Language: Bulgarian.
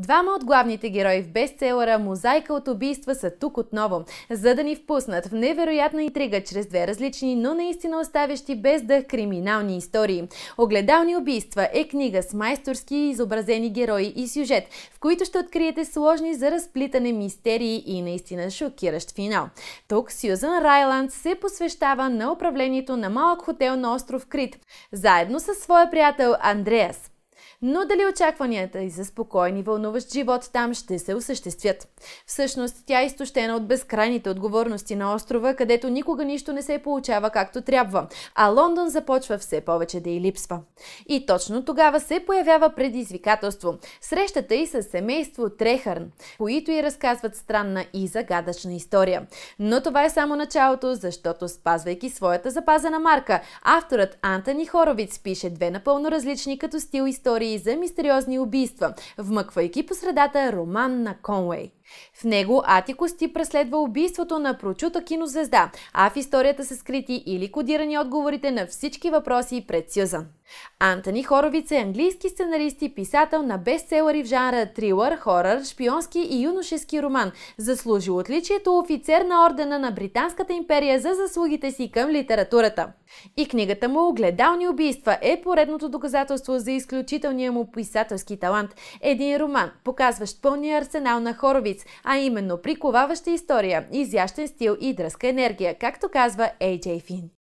Двама от главните герои в бестселъра «Мозайка от убийства» са тук отново, за да ни впуснат в невероятна интрига чрез две различни, но наистина оставящи без дъх криминални истории. «Огледални убийства» е книга с майсторски изобразени герои и сюжет, в които ще откриете сложни за разплитане мистерии и наистина шокиращ финал. Тук Сюзан Райланд се посвещава на управлението на малък хотел на остров Крит, заедно със своя приятел Андреас. Но дали очакванията и за спокоен и вълнуващ живот там ще се осъществят? Всъщност тя е изтощена от безкрайните отговорности на острова, където никога нищо не се получава както трябва, а Лондон започва все повече да й липсва. И точно тогава се появява предизвикателство. Срещата и с семейство Трехърн, които й разказват странна и загадъчна история. Но това е само началото, защото спазвайки своята запазена марка, авторът Антони Хоровиц пише две напълно различни като стил истории теории за мистериозни убийства, вмъквайки по средата роман на Конвей. В него Атикос ти преследва убийството на прочута кинозвезда, а в историята са скрити или кодирани отговорите на всички въпроси пред Сюзан. Антони Хоровиц е английски сценарист и писател на бестселери в жанра трилър, хорър, шпионски и юношески роман. Заслужил отличието офицер на ордена на Британската империя за заслугите си към литературата. И книгата му «Огледални убийства» е поредното доказателство за изключителния му писателски талант. Един роман, показващ пълния арсенал на Хоровиц, States, а именно приковаваща история, изящен стил и дръска енергия, както казва AJ Finn.